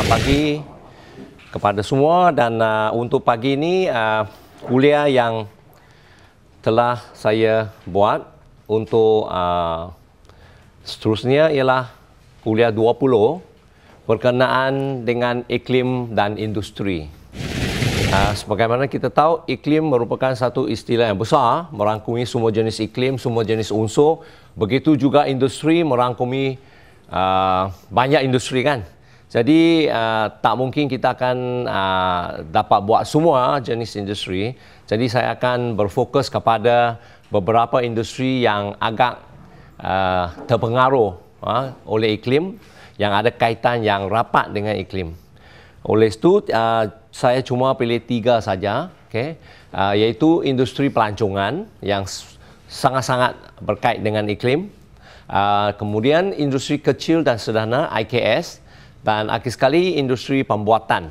selamat pagi kepada semua dan uh, untuk pagi ini uh, kuliah yang telah saya buat untuk uh, seterusnya ialah kuliah 20 berkenaan dengan iklim dan industri. Uh, sebagaimana kita tahu iklim merupakan satu istilah yang besar merangkumi semua jenis iklim, semua jenis unsur, begitu juga industri merangkumi uh, banyak industri kan. Jadi uh, tak mungkin kita akan uh, dapat buat semua jenis industri. Jadi saya akan berfokus kepada beberapa industri yang agak uh, terpengaruh uh, oleh iklim yang ada kaitan yang rapat dengan iklim. Oleh itu uh, saya cuma pilih tiga saja, okay? Uh, iaitu industri pelancongan yang sangat-sangat berkait dengan iklim. Uh, kemudian industri kecil dan sederhana IKS dan akhir sekali industri pembuatan.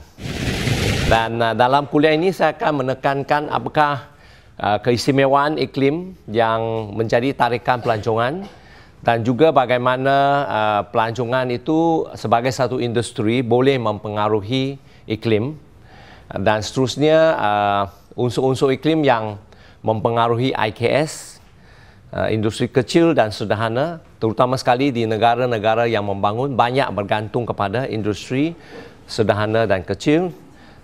Dan uh, dalam kuliah ini saya akan menekankan apakah uh, keistimewaan iklim yang menjadi tarikan pelancongan dan juga bagaimana uh, pelancongan itu sebagai satu industri boleh mempengaruhi iklim dan seterusnya uh, unsur-unsur uh, iklim yang mempengaruhi IKS Uh, industri kecil dan sederhana terutama sekali di negara-negara yang membangun banyak bergantung kepada industri sederhana dan kecil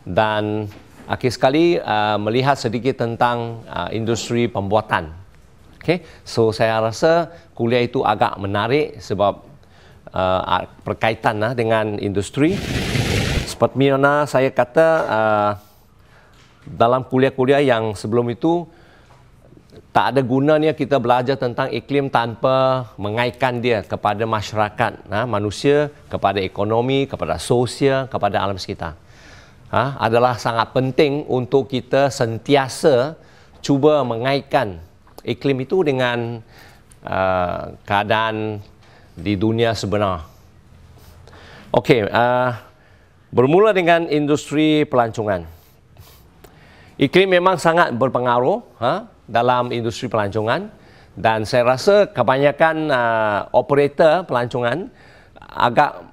dan akhir sekali uh, melihat sedikit tentang uh, industri pembuatan. Okay, So saya rasa kuliah itu agak menarik sebab uh, berkaitan uh, dengan industri. Seperti Miona saya kata uh, dalam kuliah-kuliah yang sebelum itu tak ada gunanya kita belajar tentang iklim tanpa mengaitkan dia kepada masyarakat, ha, manusia, kepada ekonomi, kepada sosial, kepada alam sekitar. Ha, adalah sangat penting untuk kita sentiasa cuba mengaitkan iklim itu dengan uh, keadaan di dunia sebenar. Okey, uh, bermula dengan industri pelancongan. Iklim memang sangat berpengaruh. Ha, dalam industri pelancongan dan saya rasa kebanyakan uh, operator pelancongan agak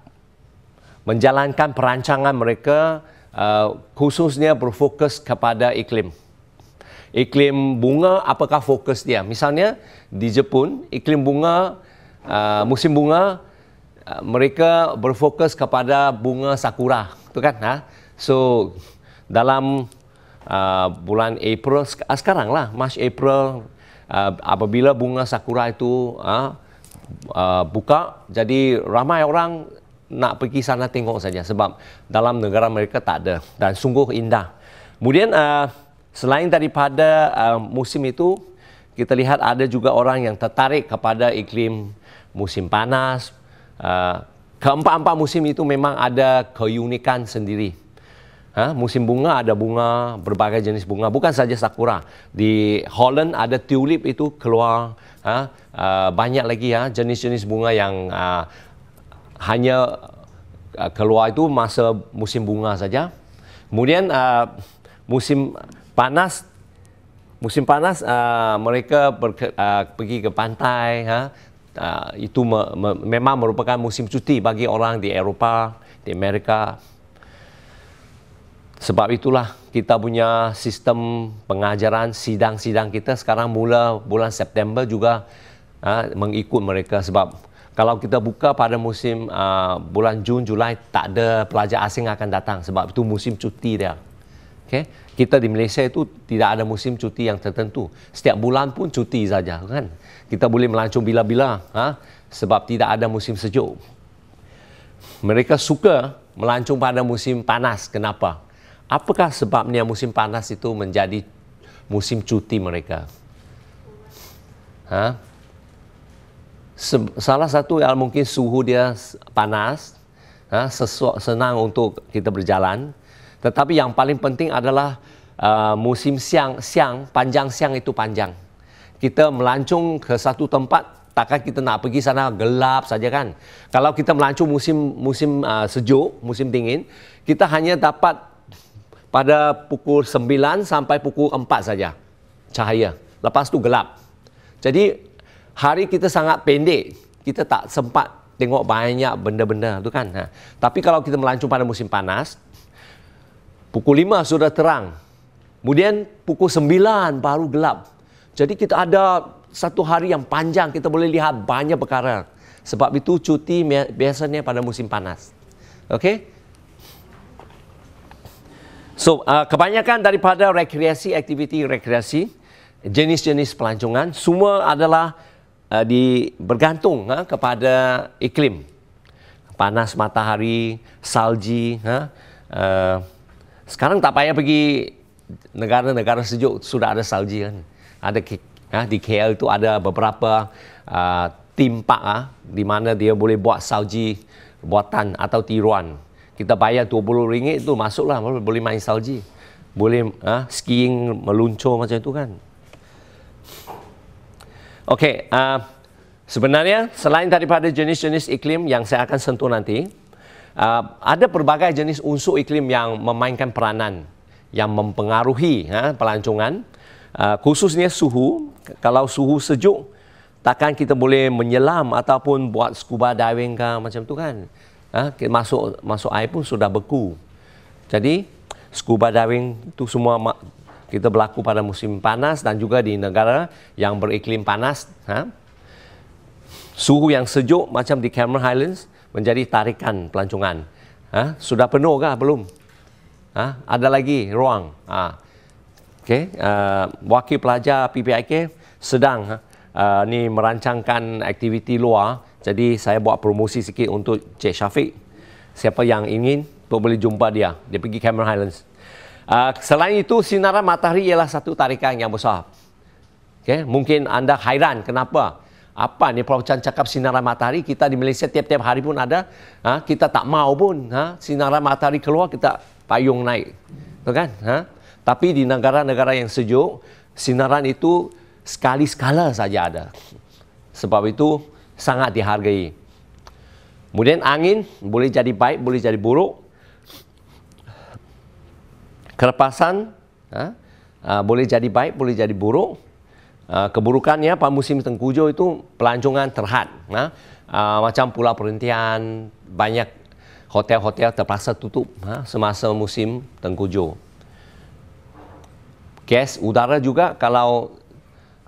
menjalankan perancangan mereka uh, khususnya berfokus kepada iklim. Iklim bunga apakah fokus dia? Misalnya di Jepun, iklim bunga uh, musim bunga uh, mereka berfokus kepada bunga sakura, tu kan ha. So dalam uh, bulan April ah, sekarang lah, March April uh, apabila bunga sakura itu uh, uh, buka, jadi ramai orang nak pergi sana tengok saja sebab dalam negara mereka tak ada dan sungguh indah. Kemudian uh, selain daripada uh, musim itu, kita lihat ada juga orang yang tertarik kepada iklim musim panas. Uh, keempat-empat musim itu memang ada keunikan sendiri. Ha, musim bunga ada bunga berbagai jenis bunga bukan saja sakura di Holland ada tulip itu keluar ha, uh, banyak lagi ya ha, jenis-jenis bunga yang uh, hanya uh, keluar itu masa musim bunga saja kemudian uh, musim panas musim panas uh, mereka berke, uh, pergi ke pantai ha, uh, itu me- me- memang merupakan musim cuti bagi orang di Eropah di Amerika sebab itulah kita punya sistem pengajaran sidang-sidang kita sekarang mula bulan September juga uh, mengikut mereka sebab kalau kita buka pada musim uh, bulan Jun Julai tak ada pelajar asing akan datang sebab itu musim cuti dia. Okay? Kita di Malaysia itu tidak ada musim cuti yang tertentu. Setiap bulan pun cuti saja kan. Kita boleh melancong bila-bila ha? sebab tidak ada musim sejuk. Mereka suka melancong pada musim panas. Kenapa? apakah sebabnya musim panas itu menjadi musim cuti mereka? Ha? salah satu yang mungkin suhu dia panas, ha? Sesu- senang untuk kita berjalan. Tetapi yang paling penting adalah uh, musim siang, siang panjang siang itu panjang. Kita melancung ke satu tempat, takkan kita nak pergi sana gelap saja kan? Kalau kita melancung musim musim uh, sejuk, musim dingin, kita hanya dapat pada pukul 9 sampai pukul 4 saja cahaya. Lepas tu gelap. Jadi hari kita sangat pendek. Kita tak sempat tengok banyak benda-benda tu kan. Ha. Tapi kalau kita melancung pada musim panas, pukul 5 sudah terang. Kemudian pukul 9 baru gelap. Jadi kita ada satu hari yang panjang kita boleh lihat banyak perkara. Sebab itu cuti biasanya pada musim panas. Okey? So, uh, kebanyakan daripada rekreasi, aktiviti rekreasi, jenis-jenis pelancongan, semua adalah uh, di bergantung ha, kepada iklim. Panas matahari, salji. Ha. Uh, sekarang tak payah pergi negara-negara sejuk, sudah ada salji kan. Ada ha, di KL itu ada beberapa uh, tim park ha, di mana dia boleh buat salji buatan atau tiruan kita bayar rm ringgit itu masuklah boleh main salji boleh ah ha, skiing meluncur macam itu kan okey uh, sebenarnya selain daripada jenis-jenis iklim yang saya akan sentuh nanti uh, ada pelbagai jenis unsur iklim yang memainkan peranan yang mempengaruhi ha, pelancongan uh, khususnya suhu kalau suhu sejuk takkan kita boleh menyelam ataupun buat scuba diving ke macam tu kan ha, masuk masuk air pun sudah beku. Jadi scuba diving itu semua kita berlaku pada musim panas dan juga di negara yang beriklim panas. Ha? Suhu yang sejuk macam di Cameron Highlands menjadi tarikan pelancongan. Ha? Sudah penuh kah? Belum. Ha? Ada lagi ruang. Ha? Okay. Uh, wakil pelajar PPIK sedang ha, uh, ni merancangkan aktiviti luar jadi saya buat promosi sikit untuk Cik Syafiq. Siapa yang ingin, tu boleh jumpa dia. Dia pergi Cameron Highlands. Uh, selain itu, sinaran matahari ialah satu tarikan yang besar. Okay? Mungkin anda hairan kenapa. Apa ni Prof. Chan cakap sinaran matahari, kita di Malaysia tiap-tiap hari pun ada. Ha? Kita tak mau pun ha? sinaran matahari keluar, kita payung naik. Betul kan? Ha? Tapi di negara-negara yang sejuk, sinaran itu sekali-sekala saja ada. Sebab itu, sangat dihargai. Kemudian angin boleh jadi baik, boleh jadi buruk. Kerepasan ha, ha? boleh jadi baik, boleh jadi buruk. Ha, keburukannya pada musim tengkujo itu pelancongan terhad. Ha. ha? Macam pulau perhentian, banyak hotel-hotel terpaksa tutup ha? semasa musim tengkujo. Gas udara juga kalau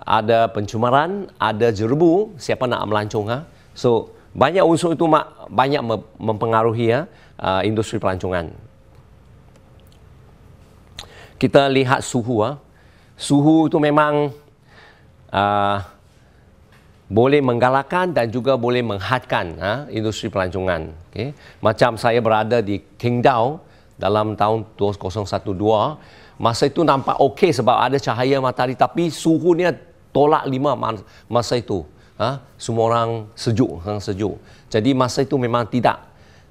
ada pencemaran, ada jerbu, siapa nak melancong ha? So, banyak unsur itu mak banyak mempengaruhi ya ha? Uh, industri pelancongan. Kita lihat suhu ha? Suhu itu memang uh, boleh menggalakkan dan juga boleh menghadkan ha? industri pelancongan. Okay? Macam saya berada di Kingdao dalam tahun 2012, Masa itu nampak okey sebab ada cahaya matahari tapi suhunya tolak lima masa itu. Ha? Semua orang sejuk, orang sejuk. Jadi masa itu memang tidak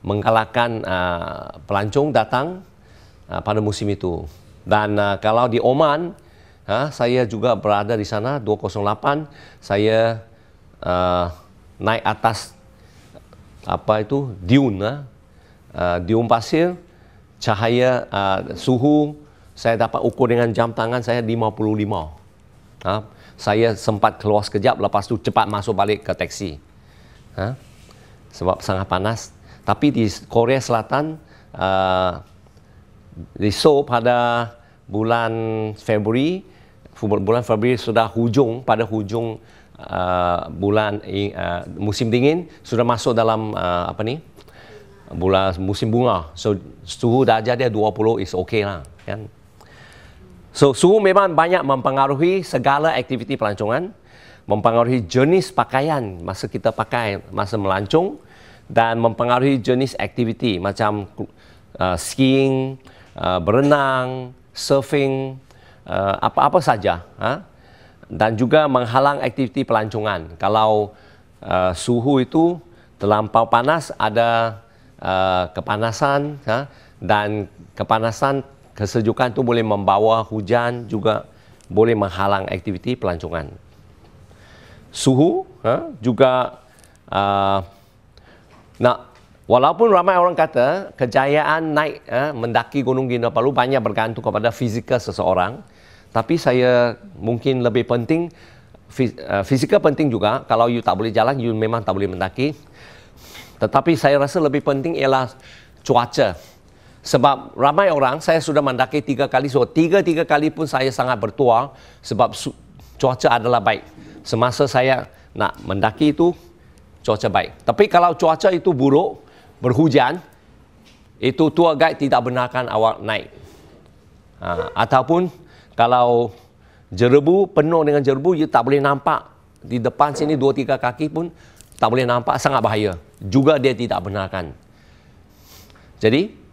menggalakkan uh, pelancong datang uh, pada musim itu. Dan uh, kalau di Oman, uh, saya juga berada di sana 2008, saya uh, naik atas apa itu dune, uh, dune pasir, cahaya, uh, suhu, saya dapat ukur dengan jam tangan saya 55. Uh, saya sempat keluar sekejap lepas tu cepat masuk balik ke teksi. Ha? Sebab sangat panas. Tapi di Korea Selatan uh, di uh, pada bulan Februari bulan Februari sudah hujung pada hujung uh, bulan uh, musim dingin sudah masuk dalam uh, apa ni bulan musim bunga so suhu dah jadi 20 is okay lah kan So suhu memang banyak mempengaruhi segala aktiviti pelancongan, mempengaruhi jenis pakaian masa kita pakai masa melancong dan mempengaruhi jenis aktiviti macam uh, skiing, uh, berenang, surfing, uh, apa-apa uh, saja. Ha? Dan juga menghalang aktiviti pelancongan. Kalau uh, suhu itu terlampau panas, ada uh, kepanasan ha? dan kepanasan kesejukan itu boleh membawa hujan juga boleh menghalang aktiviti pelancongan. Suhu ha, juga uh, nak walaupun ramai orang kata kejayaan naik uh, mendaki Gunung Kinabalu banyak bergantung kepada fizikal seseorang, tapi saya mungkin lebih penting ah, fizikal penting juga. Kalau you tak boleh jalan, you memang tak boleh mendaki. Tetapi saya rasa lebih penting ialah cuaca. Sebab ramai orang, saya sudah mendaki tiga kali. So, tiga-tiga kali pun saya sangat bertuah sebab cuaca adalah baik. Semasa saya nak mendaki itu, cuaca baik. Tapi kalau cuaca itu buruk, berhujan, itu tua guide tidak benarkan awak naik. Ha, ataupun kalau jerebu, penuh dengan jerebu, you tak boleh nampak. Di depan sini dua tiga kaki pun tak boleh nampak, sangat bahaya. Juga dia tidak benarkan. Jadi,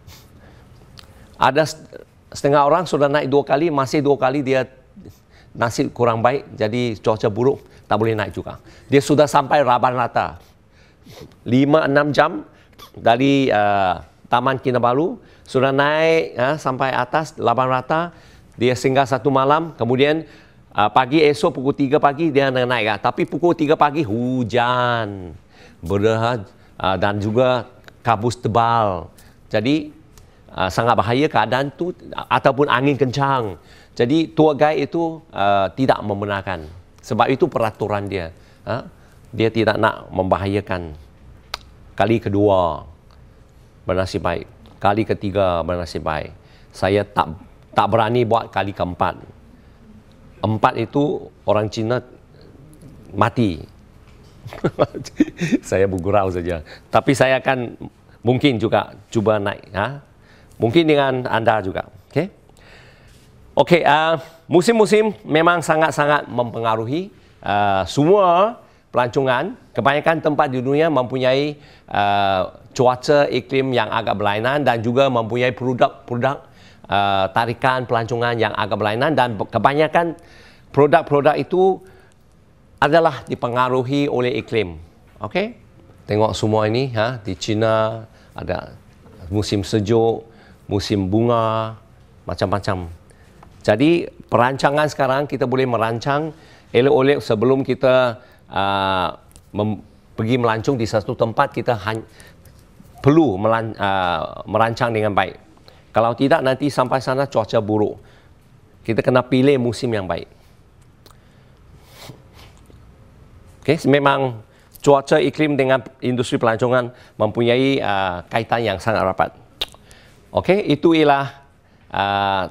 ada setengah orang sudah naik dua kali, masih dua kali dia nasib kurang baik, jadi cuaca buruk, tak boleh naik juga. Dia sudah sampai Raban Rata. lima enam jam dari uh, Taman Kinabalu, sudah naik uh, sampai atas Raban Rata, dia singgah satu malam, kemudian uh, pagi esok pukul tiga pagi dia nak naik. Uh. Tapi pukul tiga pagi hujan, berdehat uh, eh, dan juga kabus tebal. Jadi uh, sangat bahaya keadaan tu ataupun angin kencang. Jadi tua guide itu uh, tidak membenarkan. Sebab itu peraturan dia. Uh, dia tidak nak membahayakan. Kali kedua bernasib baik. Kali ketiga bernasib baik. Saya tak tak berani buat kali keempat. Empat itu orang Cina mati. saya bergurau saja. Tapi saya akan mungkin juga cuba naik. Ha? mungkin dengan anda juga. Okay, okay. Uh, ah, musim-musim memang sangat-sangat mempengaruhi uh, semua pelancongan. Kebanyakan tempat di dunia mempunyai uh, cuaca iklim yang agak berlainan dan juga mempunyai produk-produk uh, tarikan pelancongan yang agak berlainan dan kebanyakan produk-produk itu adalah dipengaruhi oleh iklim. Okay, tengok semua ini ha? di China ada musim sejuk musim bunga, macam-macam. Jadi perancangan sekarang kita boleh merancang elok-elok sebelum kita uh, pergi melancung di satu tempat kita han- perlu uh, merancang dengan baik. Kalau tidak nanti sampai sana cuaca buruk. Kita kena pilih musim yang baik. Okay, memang cuaca iklim dengan industri pelancongan mempunyai uh, kaitan yang sangat rapat. Okey, itu ialah uh,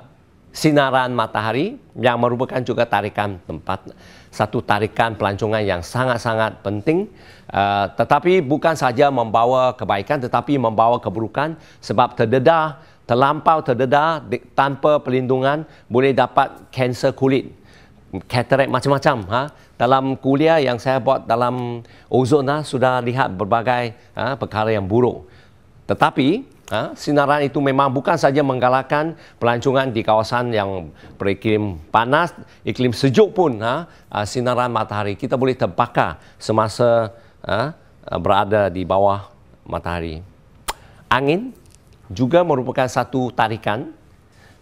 sinaran matahari yang merupakan juga tarikan tempat satu tarikan pelancongan yang sangat-sangat penting. Uh, tetapi bukan saja membawa kebaikan tetapi membawa keburukan sebab terdedah, terlampau terdedah di, tanpa perlindungan boleh dapat kanser kulit, katarak macam-macam. Ha? Dalam kuliah yang saya buat dalam ozon ha, sudah lihat berbagai ha, perkara yang buruk. Tetapi Ha? Sinaran itu memang bukan saja menggalakkan pelancongan di kawasan yang beriklim panas, iklim sejuk pun ha? ha? sinaran matahari kita boleh terbakar semasa ha? berada di bawah matahari. Angin juga merupakan satu tarikan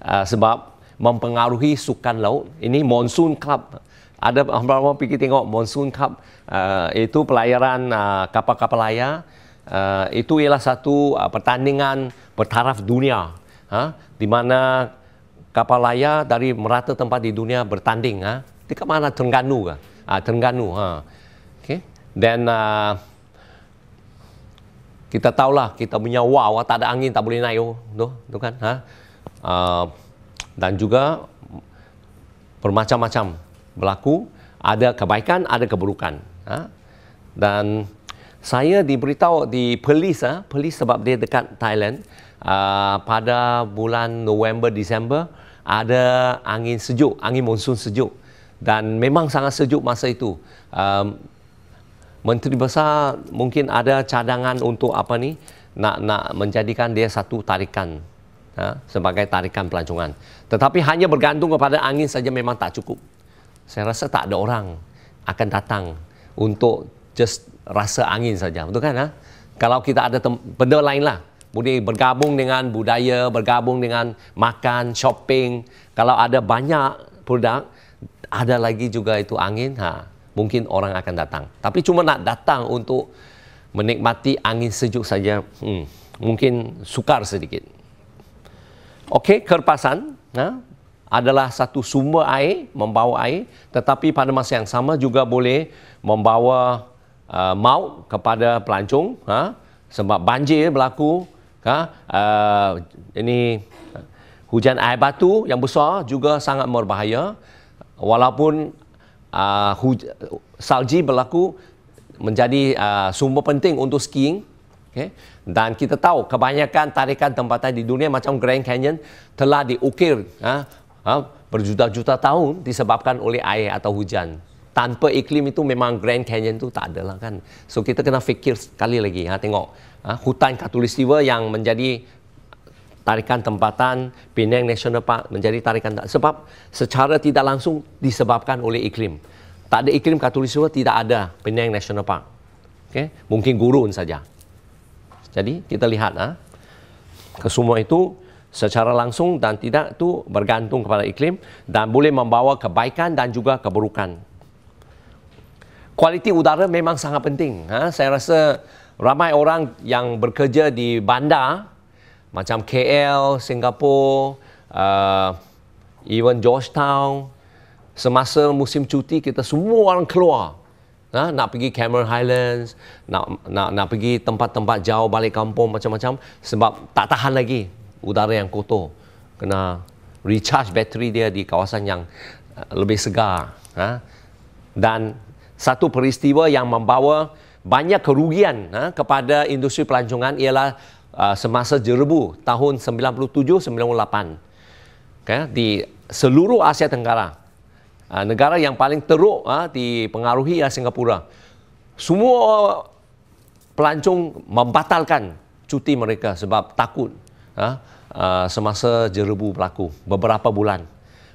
ha? sebab mempengaruhi sukan laut. Ini monsoon club. Ada orang-orang pergi tengok monsoon club ha? itu pelayaran ha, kapal-kapal layar uh, itu ialah satu uh, pertandingan bertaraf dunia uh, di mana kapal layar dari merata tempat di dunia bertanding uh, di mana Terengganu ke uh, Terengganu ha uh. okey dan uh, kita tahulah kita punya wow tak ada angin tak boleh naik oh. tu tu kan ha uh, dan juga bermacam-macam berlaku ada kebaikan ada keburukan ha dan saya diberitahu di polis ah, polis sebab dia dekat Thailand. Uh, pada bulan November Disember ada angin sejuk, angin monsun sejuk dan memang sangat sejuk masa itu. Um, Menteri Besar mungkin ada cadangan untuk apa ni nak nak menjadikan dia satu tarikan ha, sebagai tarikan pelancongan. Tetapi hanya bergantung kepada angin saja memang tak cukup. Saya rasa tak ada orang akan datang untuk just rasa angin saja betul kan ha? kalau kita ada benda lah, boleh bergabung dengan budaya bergabung dengan makan shopping kalau ada banyak produk ada lagi juga itu angin ha mungkin orang akan datang tapi cuma nak datang untuk menikmati angin sejuk saja hmm, mungkin sukar sedikit okey kerpasan ha adalah satu sumber air membawa air tetapi pada masa yang sama juga boleh membawa uh, maut kepada pelancong ha? sebab banjir berlaku ha? uh, ini hujan air batu yang besar juga sangat berbahaya walaupun uh, huj- salji berlaku menjadi uh, sumber penting untuk skiing okay? dan kita tahu kebanyakan tarikan tempatan di dunia macam Grand Canyon telah diukir ha? Ha? berjuta-juta tahun disebabkan oleh air atau hujan tanpa iklim itu memang Grand Canyon itu tak ada lah kan. So kita kena fikir sekali lagi ha, tengok ha, hutan katulistiwa yang menjadi tarikan tempatan Penang National Park menjadi tarikan tak. Sebab secara tidak langsung disebabkan oleh iklim. Tak ada iklim katulistiwa tidak ada Penang National Park. Okay? Mungkin gurun saja. Jadi kita lihat ha, kesemua itu secara langsung dan tidak tu bergantung kepada iklim dan boleh membawa kebaikan dan juga keburukan kualiti udara memang sangat penting. Ha? Saya rasa ramai orang yang bekerja di bandar macam KL, Singapura, uh, even Georgetown, semasa musim cuti kita semua orang keluar. Ha? Nak pergi Cameron Highlands, nak nak nak pergi tempat-tempat jauh balik kampung macam-macam sebab tak tahan lagi udara yang kotor. Kena recharge bateri dia di kawasan yang uh, lebih segar. Ha? Dan satu peristiwa yang membawa banyak kerugian ha, kepada industri pelancongan ialah uh, semasa jerebu tahun 97-98 okay, di seluruh Asia Tenggara. Uh, negara yang paling teruk uh, dipengaruhi ialah Singapura. Semua pelancong membatalkan cuti mereka sebab takut uh, uh, semasa jerebu berlaku beberapa bulan.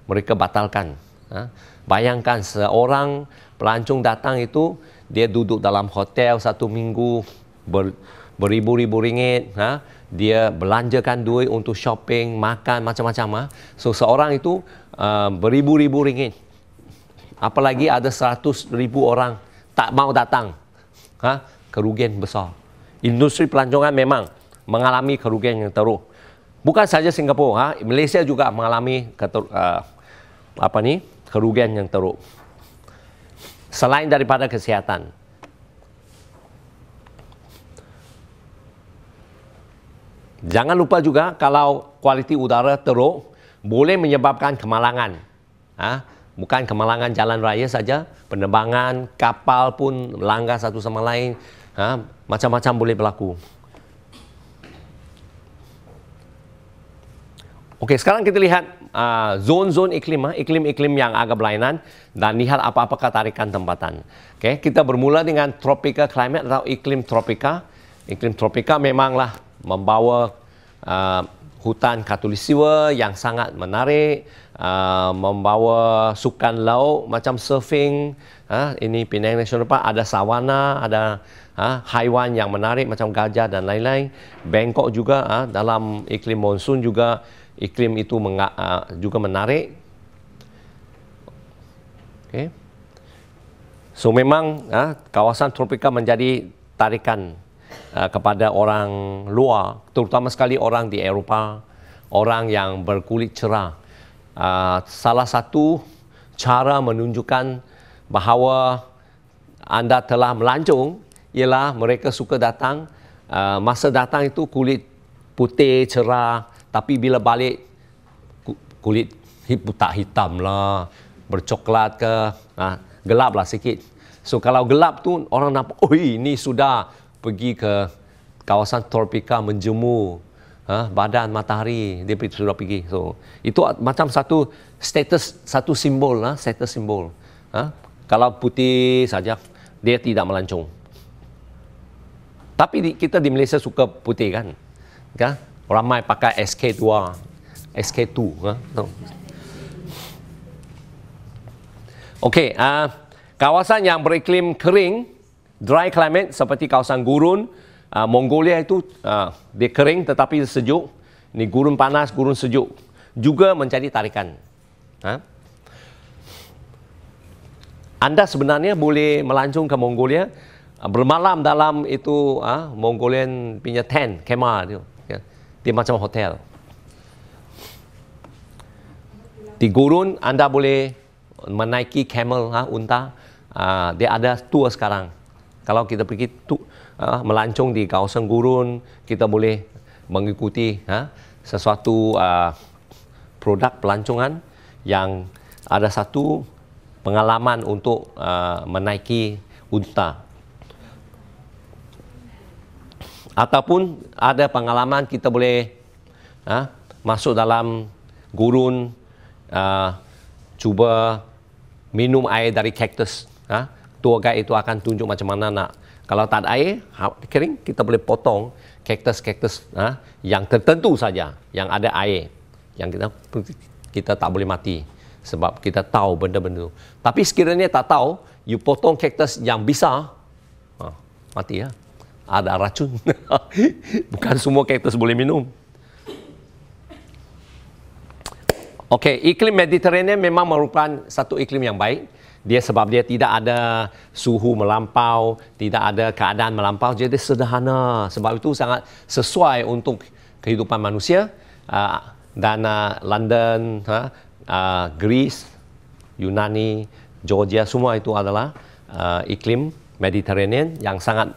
Mereka batalkan. Ha? Bayangkan seorang pelancong datang itu dia duduk dalam hotel satu minggu ber, beribu-ribu ringgit. Ha? Dia belanjakan duit untuk shopping, makan macam-macam. Ha? So seorang itu uh, beribu-ribu ringgit. Apalagi ada seratus ribu orang tak mau datang. Ha? Kerugian besar. Industri pelancongan memang mengalami kerugian yang teruk. Bukan saja Singapura, ha? Malaysia juga mengalami keter, uh, apa ni? kerugian yang teruk. Selain daripada kesihatan. Jangan lupa juga kalau kualiti udara teruk boleh menyebabkan kemalangan. Ah, ha? bukan kemalangan jalan raya saja, penerbangan, kapal pun langgar satu sama lain. Ha? macam-macam boleh berlaku. Okey, sekarang kita lihat uh, zon-zon iklim, ah, iklim-iklim yang agak berlainan dan lihat apa-apa ketarikan tempatan. Okay, kita bermula dengan tropika climate atau iklim tropika. Iklim tropika memanglah membawa uh, hutan katulistiwa yang sangat menarik, uh, membawa sukan laut macam surfing. Uh, ini Penang National Park ada sawana, ada uh, haiwan yang menarik macam gajah dan lain-lain. Bangkok juga uh, dalam iklim monsun juga iklim itu ah, juga menarik. Okay. So memang uh, kawasan tropika menjadi tarikan uh, kepada orang luar, terutama sekali orang di Eropah, orang yang berkulit cerah. Uh, salah satu cara menunjukkan bahawa anda telah melancung ialah mereka suka datang uh, masa datang itu kulit putih cerah tapi bila balik kulit tak hitam lah, bercoklat ke, ha, gelap lah sikit. So kalau gelap tu orang nampak, oh ini sudah pergi ke kawasan tropika menjemur ha, badan matahari dia pergi, sudah pergi. So itu macam satu status satu simbol lah, ha, status simbol. Ha, kalau putih saja dia tidak melancung. Tapi di, kita di Malaysia suka putih kan? Kan? Okay? Orang ramai pakai SK2 SK2 ha? ok uh, ah, kawasan yang beriklim kering dry climate seperti kawasan gurun uh, Mongolia itu uh, dia kering tetapi sejuk Ini gurun panas, gurun sejuk juga menjadi tarikan ha? anda sebenarnya boleh melancung ke Mongolia bermalam dalam itu uh, Mongolian punya tent, kemah dia macam hotel. Di gurun anda boleh menaiki camel, ha, unta. Uh, dia ada tour sekarang. Kalau kita pergi tu, uh, melancong di kawasan gurun, kita boleh mengikuti ha, sesuatu uh, produk pelancongan yang ada satu pengalaman untuk uh, menaiki unta. ataupun ada pengalaman kita boleh uh, masuk dalam gurun uh, cuba minum air dari kaktus uh, ah, tua guide itu akan tunjuk macam mana nak kalau tak ada air ha, kering kita boleh potong kaktus-kaktus uh, yang tertentu saja yang ada air yang kita kita tak boleh mati sebab kita tahu benda-benda itu. Tapi sekiranya tak tahu, you potong kaktus yang bisa, ha, mati ya. Ha ada racun. Bukan semua kaktus boleh minum. Okay, iklim Mediterania memang merupakan satu iklim yang baik. Dia sebab dia tidak ada suhu melampau, tidak ada keadaan melampau, jadi sederhana. Sebab itu sangat sesuai untuk kehidupan manusia. Ah, dan ah, London, ha, ah, Greece, Yunani, Georgia, semua itu adalah iklim Mediterranean yang sangat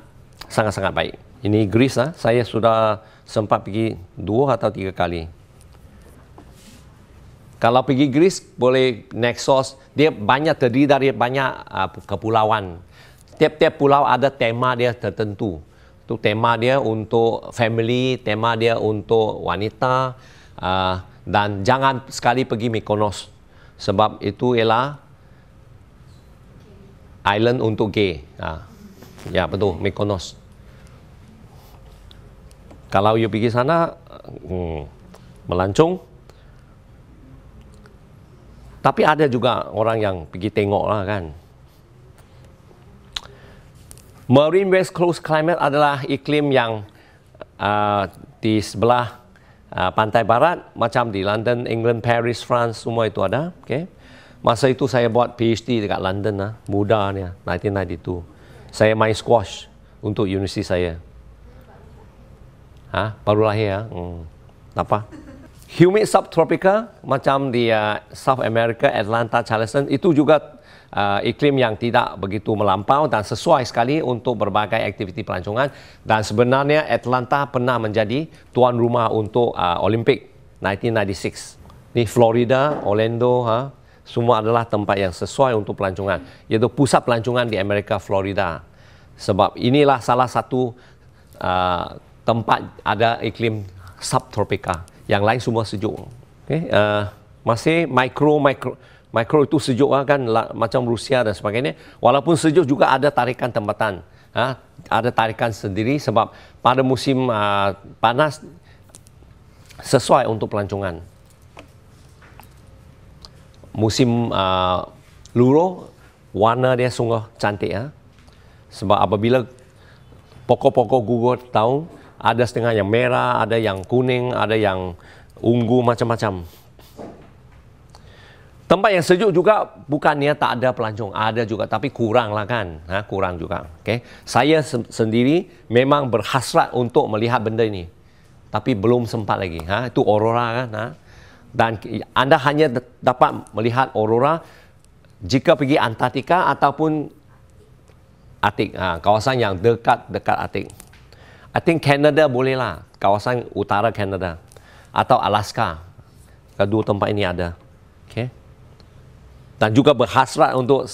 sangat-sangat baik. Ini Greece lah. Saya sudah sempat pergi dua atau tiga kali. Kalau pergi Greece, boleh Nexos. Dia banyak terdiri dari banyak uh, kepulauan. Tiap-tiap pulau ada tema dia tertentu. Tu tema dia untuk family, tema dia untuk wanita. Uh, dan jangan sekali pergi Mykonos. Sebab itu ialah island untuk gay. Uh. Ya betul, Mykonos. Kalau you pergi sana, hmm, melancong. Tapi ada juga orang yang pergi tengok lah kan. Marine West Coast Climate adalah iklim yang uh, di sebelah uh, pantai barat macam di London, England, Paris, France semua itu ada. Okay. Masa itu saya buat PhD dekat London lah, muda ni 1992. Lah, saya main squash untuk universiti saya. Ha, baru lahir ya. Hmm. Apa? Humid subtropical macam di uh, South America, Atlanta, Charleston itu juga uh, iklim yang tidak begitu melampau dan sesuai sekali untuk berbagai aktiviti pelancongan dan sebenarnya Atlanta pernah menjadi tuan rumah untuk uh, Olympic 1996. Ni Florida, Orlando, ha, semua adalah tempat yang sesuai untuk pelancongan. Iaitu pusat pelancongan di Amerika, Florida sebab inilah salah satu uh, tempat ada iklim subtropika yang lain semua sejuk okey uh, masih mikro mikro mikro itu sejuk lah kan macam Rusia dan sebagainya walaupun sejuk juga ada tarikan tempatan uh, ada tarikan sendiri sebab pada musim uh, panas sesuai untuk pelancongan musim uh, luruh warna dia sungguh cantik ya sebab apabila pokok-pokok gugur tahu ada setengah yang merah, ada yang kuning, ada yang ungu macam-macam. Tempat yang sejuk juga bukannya tak ada pelancong, ada juga tapi kurang lah kan, ha, kurang juga. Okay. Saya se- sendiri memang berhasrat untuk melihat benda ini, tapi belum sempat lagi. Ha, itu aurora kan, ha. dan anda hanya dapat melihat aurora jika pergi Antartika ataupun Atik, ha, kawasan yang dekat dekat Atik. I think Canada bolehlah, kawasan utara Canada atau Alaska. Kedua tempat ini ada. Okay. Dan juga berhasrat untuk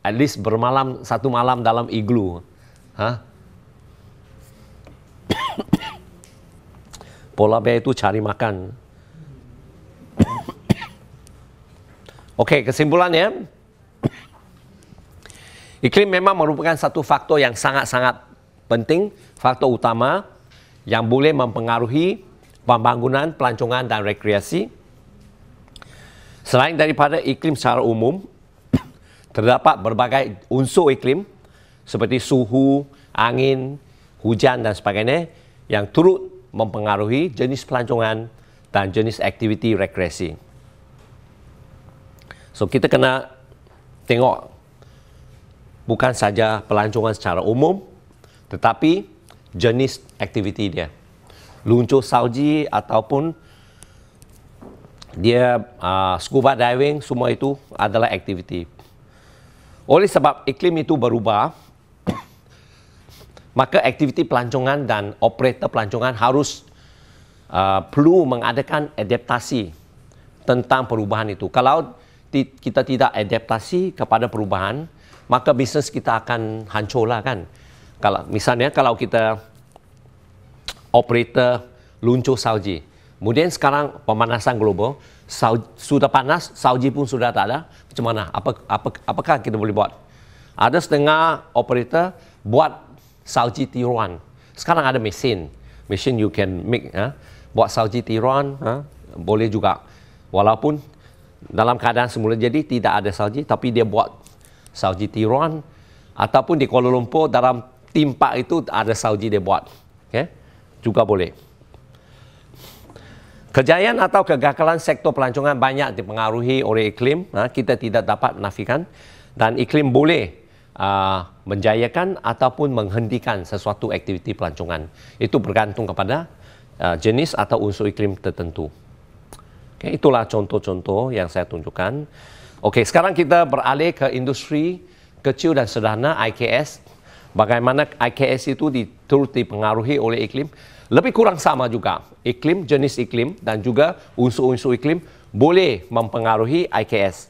at least bermalam satu malam dalam iglu. Ha? Pola bear itu cari makan. Okey, kesimpulannya. Iklim memang merupakan satu faktor yang sangat-sangat penting, faktor utama yang boleh mempengaruhi pembangunan, pelancongan dan rekreasi. Selain daripada iklim secara umum, terdapat berbagai unsur iklim seperti suhu, angin, hujan dan sebagainya yang turut mempengaruhi jenis pelancongan dan jenis aktiviti rekreasi. So kita kena tengok bukan saja pelancongan secara umum, tetapi jenis aktiviti dia. Luncur salji ataupun dia uh, scuba diving, semua itu adalah aktiviti. Oleh sebab iklim itu berubah, maka aktiviti pelancongan dan operator pelancongan harus uh, perlu mengadakan adaptasi tentang perubahan itu. Kalau kita tidak adaptasi kepada perubahan, maka bisnes kita akan hancur lah kan. Kalau misalnya kalau kita operator luncur salji, kemudian sekarang pemanasan global, sal, sudah panas, salji pun sudah tak ada, macam mana? Apa, apa, apakah kita boleh buat? Ada setengah operator buat salji tiruan. Sekarang ada mesin. Mesin you can make. Huh? Ha? Buat salji tiruan, huh? Ha? boleh juga. Walaupun dalam keadaan semula jadi tidak ada salji tapi dia buat Saudi Tiruan ataupun di Kuala Lumpur dalam timpak itu ada Saudi dia buat. Okay? Juga boleh. Kejayaan atau kegagalan sektor pelancongan banyak dipengaruhi oleh iklim. Ha, kita tidak dapat menafikan dan iklim boleh ah, menjayakan ataupun menghentikan sesuatu aktiviti pelancongan. Itu bergantung kepada ah, jenis atau unsur iklim tertentu. Itulah contoh-contoh yang saya tunjukkan. Okey, sekarang kita beralih ke industri kecil dan sederhana IKS. Bagaimana IKS itu diturut dipengaruhi oleh iklim. Lebih kurang sama juga. Iklim, jenis iklim dan juga unsur-unsur iklim boleh mempengaruhi IKS.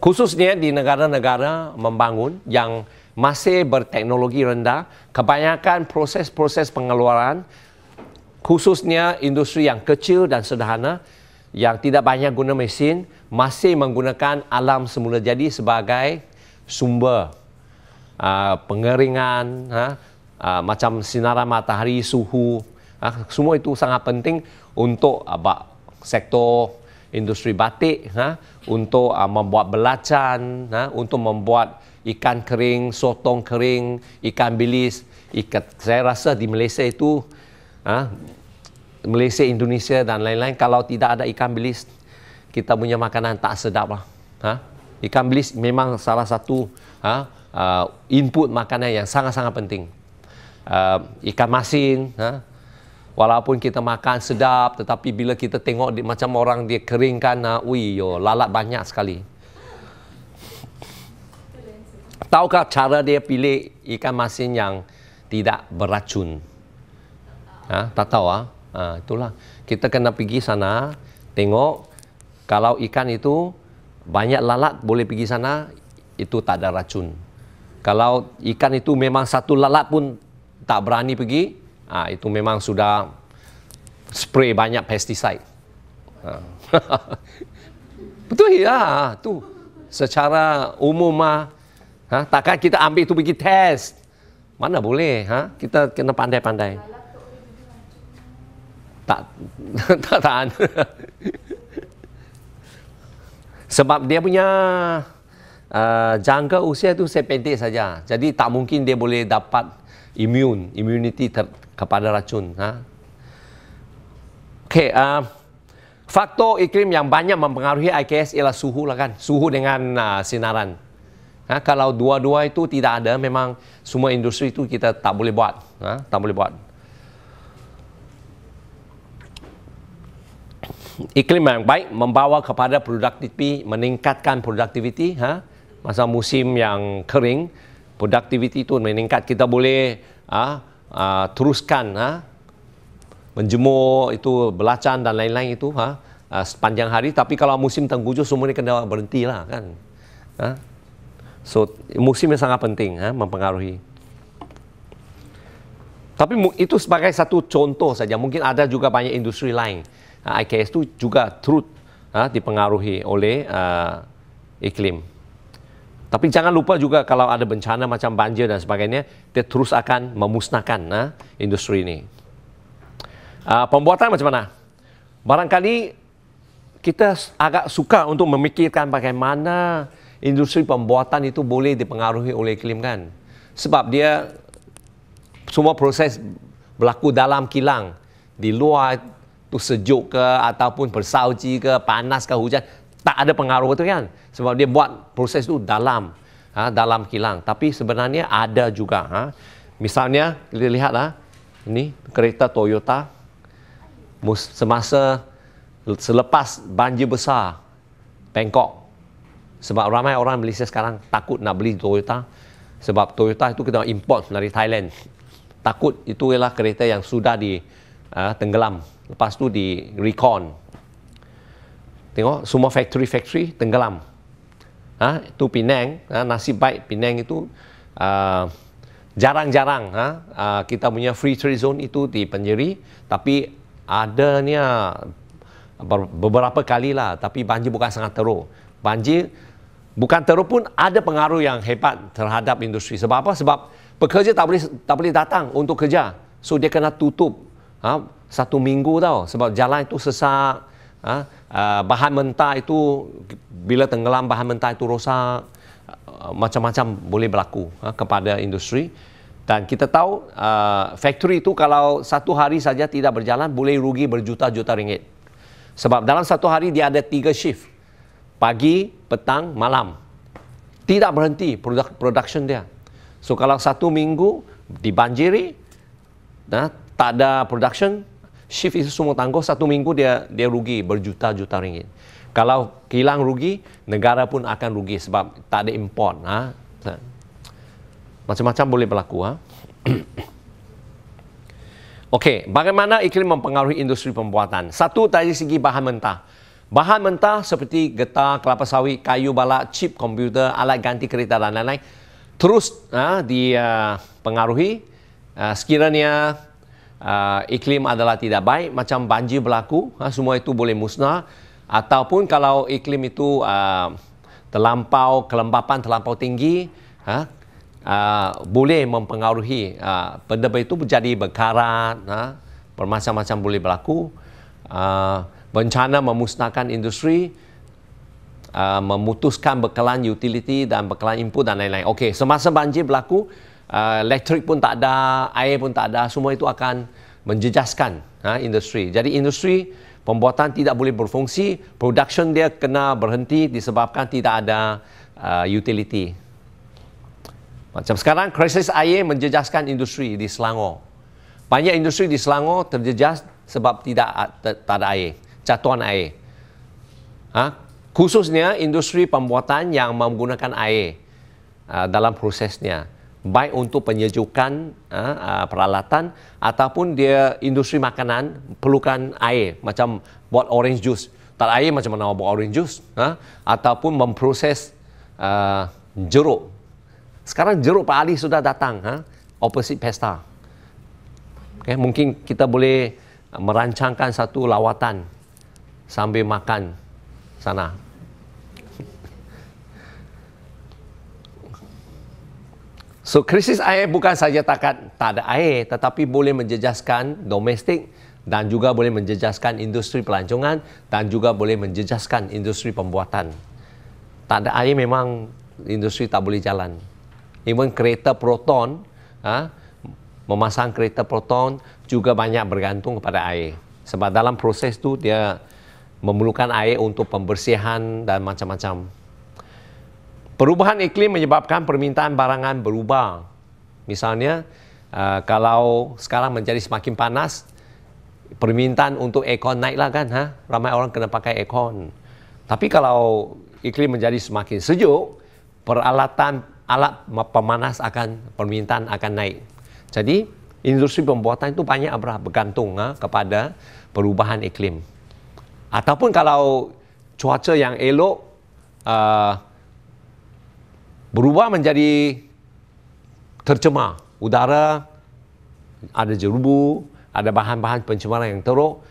Khususnya di negara-negara membangun yang masih berteknologi rendah, kebanyakan proses-proses pengeluaran khususnya industri yang kecil dan sederhana yang tidak banyak guna mesin masih menggunakan alam semula jadi sebagai sumber uh, pengeringan ha, uh, macam sinaran matahari suhu uh, semua itu sangat penting untuk uh, sektor industri batik ha, untuk uh, membuat belacan ha, untuk membuat ikan kering sotong kering ikan bilis ikat saya rasa di Malaysia itu ha, Malaysia, Indonesia dan lain-lain kalau tidak ada ikan bilis kita punya makanan tak sedap lah. Ha? Ikan bilis memang salah satu ha? uh, input makanan yang sangat-sangat penting. Uh, ikan masin, ha? walaupun kita makan sedap tetapi bila kita tengok di, macam orang dia keringkan, ha? Ui, yo, lalat banyak sekali. Tahukah cara dia pilih ikan masin yang tidak beracun? Ha? Tak tahu ah. Ha? Ha, itulah. Kita kena pergi sana, tengok kalau ikan itu banyak lalat boleh pergi sana, itu tak ada racun. Kalau ikan itu memang satu lalat pun tak berani pergi, ha, itu memang sudah spray banyak pestisida. Ha. Betul ya, tu secara umum mah ha. ha, takkan kita ambil itu pergi test. Mana boleh ha? Kita kena pandai-pandai tak tak tahan. Sebab dia punya uh, jangka usia tu saya pendek saja. Jadi tak mungkin dia boleh dapat immune, immunity ter- kepada racun. Ha? Okay, uh, faktor iklim yang banyak mempengaruhi IKS ialah suhu lah kan. Suhu dengan uh, sinaran. Ha? Kalau dua-dua itu tidak ada, memang semua industri itu kita tak boleh buat. Ha? Tak boleh buat. iklim yang baik membawa kepada produktiviti meningkatkan produktiviti ha masa musim yang kering produktiviti itu meningkat kita boleh ha, ha, teruskan ha, menjemur itu belacan dan lain-lain itu ha, ha, sepanjang hari tapi kalau musim tengkujuh semua ini kena berhenti lah kan ha? so musim yang sangat penting ha, mempengaruhi tapi itu sebagai satu contoh saja mungkin ada juga banyak industri lain Ha, IKS tu juga turut uh, dipengaruhi oleh uh, iklim. Tapi jangan lupa juga kalau ada bencana macam banjir dan sebagainya, dia terus akan memusnahkan uh, industri ini. Uh, pembuatan macam mana? Barangkali kita agak suka untuk memikirkan bagaimana industri pembuatan itu boleh dipengaruhi oleh iklim kan? Sebab dia semua proses berlaku dalam kilang, di luar tu sejuk ke ataupun bersalji ke panas ke hujan tak ada pengaruh tu kan sebab dia buat proses tu dalam ha, dalam kilang tapi sebenarnya ada juga ha. misalnya kita lihat lah ha, ini kereta Toyota semasa selepas banjir besar Bangkok sebab ramai orang Malaysia sekarang takut nak beli Toyota sebab Toyota itu kita import dari Thailand takut itu ialah kereta yang sudah di uh, tenggelam. Lepas tu di recon. Tengok semua factory-factory tenggelam. Ah uh, tu Penang, uh, nasib baik Penang itu ah, jarang-jarang uh, uh, kita punya free trade zone itu di penjeri tapi ada adanya beberapa kali lah tapi banjir bukan sangat teruk. Banjir bukan teruk pun ada pengaruh yang hebat terhadap industri. Sebab apa? Sebab pekerja tak boleh tak boleh datang untuk kerja. So dia kena tutup ha, satu minggu tau sebab jalan itu sesak ha, uh, bahan mentah itu bila tenggelam bahan mentah itu rosak uh, macam-macam boleh berlaku ha, kepada industri dan kita tahu uh, factory itu kalau satu hari saja tidak berjalan boleh rugi berjuta-juta ringgit sebab dalam satu hari dia ada tiga shift pagi petang malam tidak berhenti produk production dia so kalau satu minggu dibanjiri nah tak ada production, shift itu semua tangguh satu minggu dia dia rugi berjuta-juta ringgit. Kalau kilang rugi, negara pun akan rugi sebab tak ada import. Ha? Macam-macam boleh berlaku. Ha? Okey, bagaimana iklim mempengaruhi industri pembuatan? Satu dari segi bahan mentah. Bahan mentah seperti getah, kelapa sawit, kayu balak, chip komputer, alat ganti kereta dan lain-lain terus ha, dipengaruhi. Uh, uh, sekiranya uh, iklim adalah tidak baik macam banjir berlaku ha, semua itu boleh musnah ataupun kalau iklim itu uh, terlampau kelembapan terlampau tinggi ha, uh, boleh mempengaruhi uh, benda itu menjadi berkarat ha, bermacam-macam boleh berlaku uh, bencana memusnahkan industri Uh, memutuskan bekalan utility dan bekalan input dan lain-lain. Okey, semasa banjir berlaku, Ah, elektrik pun tak ada, air pun tak ada, semua itu akan menjejaskan ha, industri. Jadi industri pembuatan tidak boleh berfungsi, production dia kena berhenti disebabkan tidak ada uh, utility. Macam sekarang krisis air menjejaskan industri di Selangor. Banyak industri di Selangor terjejas sebab tidak tak ada air, catuan air. Ha? Khususnya industri pembuatan yang menggunakan air uh, dalam prosesnya baik untuk penyejukan uh, peralatan ataupun dia industri makanan perlukan air macam buat orange juice tak air macam mana buat orange juice uh, ataupun memproses uh, jeruk sekarang jeruk Pak Ali sudah datang uh, opposite pesta okay, eh, mungkin kita boleh merancangkan satu lawatan sambil makan sana So krisis air bukan saja takat tak ada air tetapi boleh menjejaskan domestik dan juga boleh menjejaskan industri pelancongan dan juga boleh menjejaskan industri pembuatan. Tak ada air memang industri tak boleh jalan. Even kereta proton, ha, memasang kereta proton juga banyak bergantung kepada air. Sebab dalam proses tu dia memerlukan air untuk pembersihan dan macam-macam. Perubahan iklim menyebabkan permintaan barangan berubah. Misalnya, uh, kalau sekarang menjadi semakin panas, permintaan untuk aircon naiklah kan, ha? Ramai orang kena pakai aircon. Tapi kalau iklim menjadi semakin sejuk, peralatan alat pemanas akan permintaan akan naik. Jadi industri pembuatan itu banyak abrah bergantung ha, kepada perubahan iklim. Ataupun kalau cuaca yang elok, uh, berubah menjadi tercemar udara ada jerubu ada bahan-bahan pencemaran yang teruk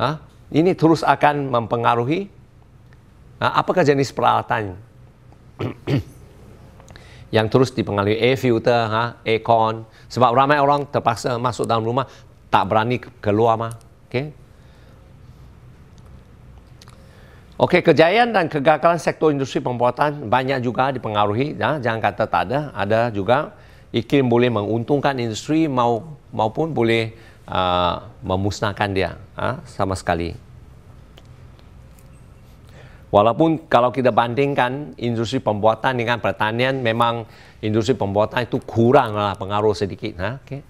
ha? ini terus akan mempengaruhi ha? apakah jenis peralatan yang terus dipengaruhi air filter ha? aircon sebab ramai orang terpaksa masuk dalam rumah tak berani keluar mah okay? Okey, kejayaan dan kegagalan sektor industri pembuatan banyak juga dipengaruhi. Ya. Jangan kata tak ada, ada juga iklim boleh menguntungkan industri mau, maupun boleh uh, memusnahkan dia ha, sama sekali. Walaupun kalau kita bandingkan industri pembuatan dengan pertanian, memang industri pembuatan itu kuranglah pengaruh sedikit. Ha, okay.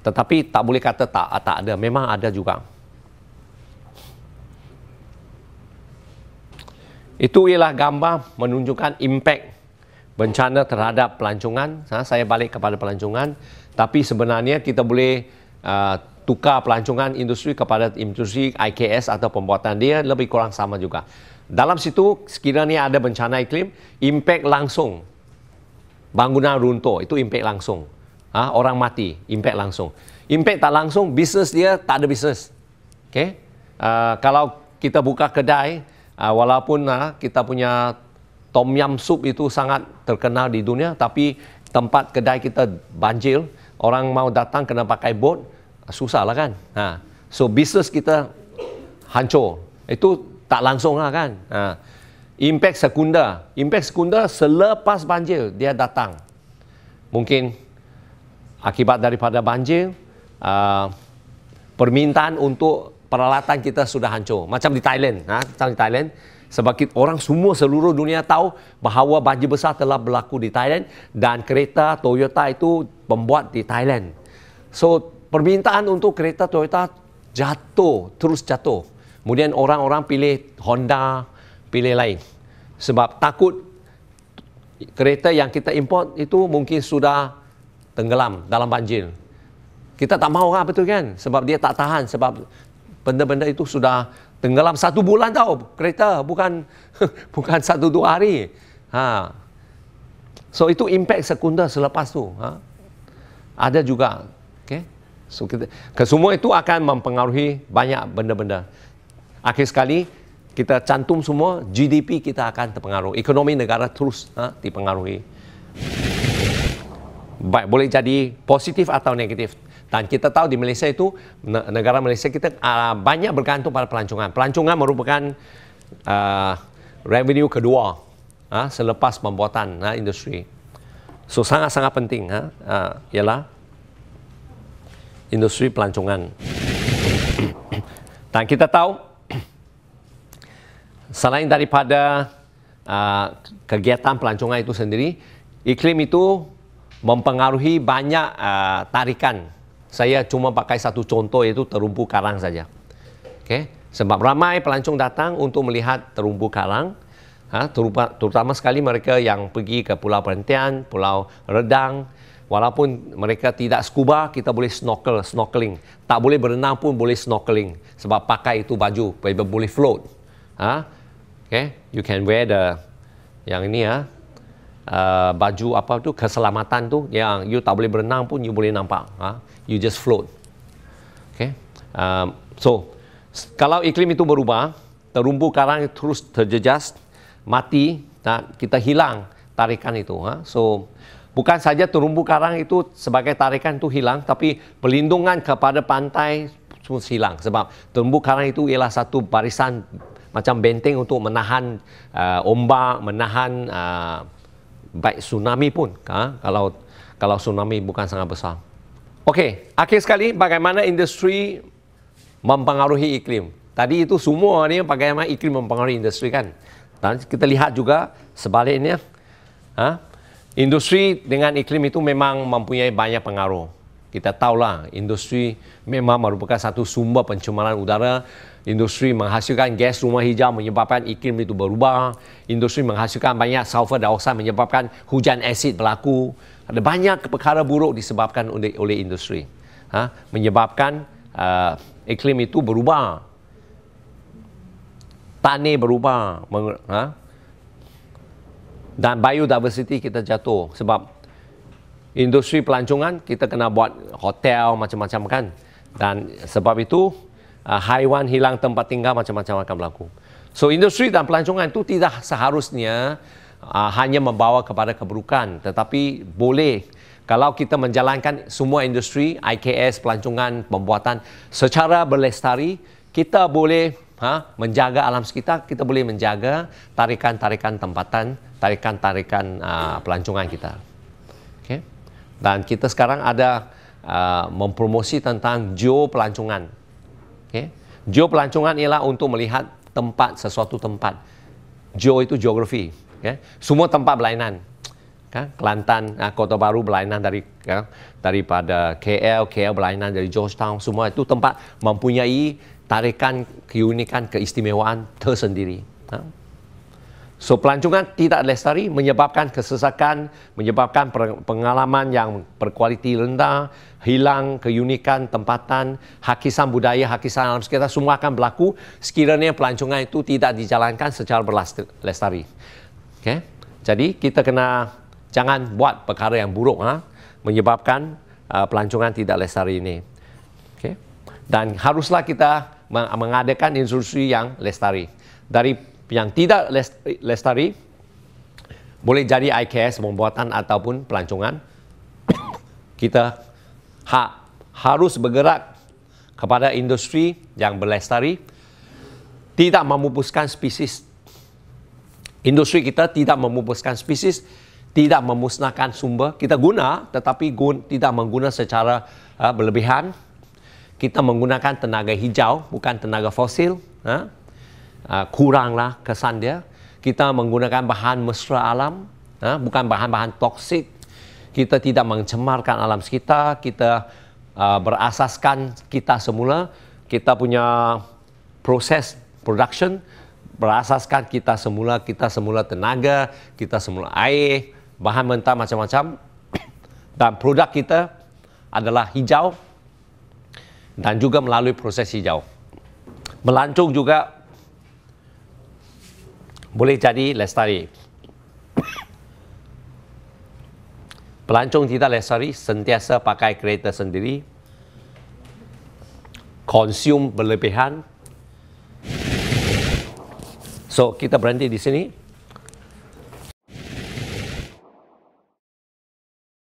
Tetapi tak boleh kata tak, tak ada, memang ada juga. Itu ialah gambar menunjukkan impak bencana terhadap pelancongan. Ha, saya balik kepada pelancongan. Tapi sebenarnya kita boleh uh, tukar pelancongan industri kepada industri IKS atau pembuatan dia lebih kurang sama juga. Dalam situ sekiranya ada bencana iklim, impak langsung. Bangunan runtuh, itu impak langsung. Ha? Orang mati, impak langsung. Impak tak langsung, bisnes dia tak ada bisnes. Okay? Uh, kalau kita buka kedai, uh, walaupun uh, kita punya tom yam soup itu sangat terkenal di dunia tapi tempat kedai kita banjir orang mau datang kena pakai bot ah, susah lah kan ha. so bisnes kita hancur itu tak langsung lah kan ha. impact sekunda impact sekunda selepas banjir dia datang mungkin akibat daripada banjir uh, permintaan untuk peralatan kita sudah hancur. Macam di Thailand, ha? macam di Thailand. Sebab kita, orang semua seluruh dunia tahu bahawa banjir besar telah berlaku di Thailand dan kereta Toyota itu pembuat di Thailand. So permintaan untuk kereta Toyota jatuh, terus jatuh. Kemudian orang-orang pilih Honda, pilih lain. Sebab takut kereta yang kita import itu mungkin sudah tenggelam dalam banjir. Kita tak mahu orang ha, betul kan? Sebab dia tak tahan. Sebab benda-benda itu sudah tenggelam satu bulan tau kereta bukan bukan satu dua hari ha so itu impact sekunder selepas tu ha ada juga okey so kita kesemua itu akan mempengaruhi banyak benda-benda akhir sekali kita cantum semua GDP kita akan terpengaruh ekonomi negara terus ha, dipengaruhi baik boleh jadi positif atau negatif dan kita tahu di Malaysia itu negara Malaysia kita uh, banyak bergantung pada pelancongan. Pelancongan merupakan uh, revenue kedua uh, selepas pembuatan uh, industri. So sangat-sangat penting uh, uh, ialah industri pelancongan. Dan kita tahu selain daripada uh, kegiatan pelancongan itu sendiri, iklim itu mempengaruhi banyak uh, tarikan saya cuma pakai satu contoh yaitu terumbu karang saja. Oke, okay? sebab ramai pelancong datang untuk melihat terumbu karang, ha, terumbu, terutama sekali mereka yang pergi ke Pulau Perhentian, Pulau Redang, walaupun mereka tidak scuba, kita boleh snorkel, snorkeling. Tak boleh berenang pun boleh snorkeling sebab pakai itu baju, boleh, boleh float. Ha? Okay? You can wear the yang ini ya, Uh, baju apa tu keselamatan tu yang you tak boleh berenang pun you boleh nampak uh, you just float okay um, so kalau iklim itu berubah terumbu karang terus terjejas mati nah, kita hilang tarikan itu uh. so bukan saja terumbu karang itu sebagai tarikan itu hilang tapi pelindungan kepada pantai pun hilang sebab terumbu karang itu ialah satu barisan macam benteng untuk menahan uh, ombak menahan uh, baik tsunami pun ha, kalau kalau tsunami bukan sangat besar. Okey, akhir sekali bagaimana industri mempengaruhi iklim. Tadi itu semua ni bagaimana iklim mempengaruhi industri kan. Dan kita lihat juga sebaliknya. Ha, industri dengan iklim itu memang mempunyai banyak pengaruh. Kita tahulah industri memang merupakan satu sumber pencemaran udara industri menghasilkan gas rumah hijau menyebabkan iklim itu berubah. Industri menghasilkan banyak sulfur dioxide menyebabkan hujan asid berlaku. Ada banyak perkara buruk disebabkan oleh industri. Ha? Menyebabkan uh, iklim itu berubah. Tanah berubah. Meng, ha? Dan biodiversity kita jatuh sebab industri pelancongan kita kena buat hotel macam-macam kan. Dan sebab itu uh, haiwan hilang tempat tinggal macam-macam akan berlaku. So industri dan pelancongan itu tidak seharusnya uh, hanya membawa kepada keburukan tetapi boleh kalau kita menjalankan semua industri IKS pelancongan pembuatan secara berlestari kita boleh ha, menjaga alam sekitar kita boleh menjaga tarikan-tarikan tempatan tarikan-tarikan uh, pelancongan kita. Okay? Dan kita sekarang ada uh, mempromosi tentang geo pelancongan. Okay. Geo pelancongan ialah untuk melihat tempat sesuatu tempat. Geo itu geografi. Okay. Semua tempat berlainan. Kan? Kelantan, ah, Kota Baru berlainan dari kan? daripada KL, KL berlainan dari Georgetown. Semua itu tempat mempunyai tarikan keunikan keistimewaan tersendiri. Okay. Ha? So pelancongan tidak lestari menyebabkan kesesakan, menyebabkan pengalaman yang berkualiti rendah, hilang keunikan tempatan, hakisan budaya, hakisan alam sekitar semua akan berlaku sekiranya pelancongan itu tidak dijalankan secara berlestari. Okay? Jadi kita kena jangan buat perkara yang buruk ha? menyebabkan uh, pelancongan tidak lestari ini. Okay? Dan haruslah kita mengadakan institusi yang lestari. Dari yang tidak lestari boleh jadi IKS pembuatan ataupun pelancongan kita ha, harus bergerak kepada industri yang berlestari tidak memupuskan spesies industri kita tidak memupuskan spesies tidak memusnahkan sumber kita guna tetapi gun, tidak menggunakan secara uh, berlebihan kita menggunakan tenaga hijau bukan tenaga fosil uh uh, kuranglah kesan dia. Kita menggunakan bahan mesra alam, uh, bukan bahan-bahan toksik. Kita tidak mencemarkan alam sekitar, kita uh, berasaskan kita semula, kita punya proses production berasaskan kita semula, kita semula tenaga, kita semula air, bahan mentah macam-macam dan produk kita adalah hijau dan juga melalui proses hijau. Melancung juga boleh jadi lestari. Pelancong tidak lestari sentiasa pakai kereta sendiri. Konsum berlebihan. So kita berhenti di sini.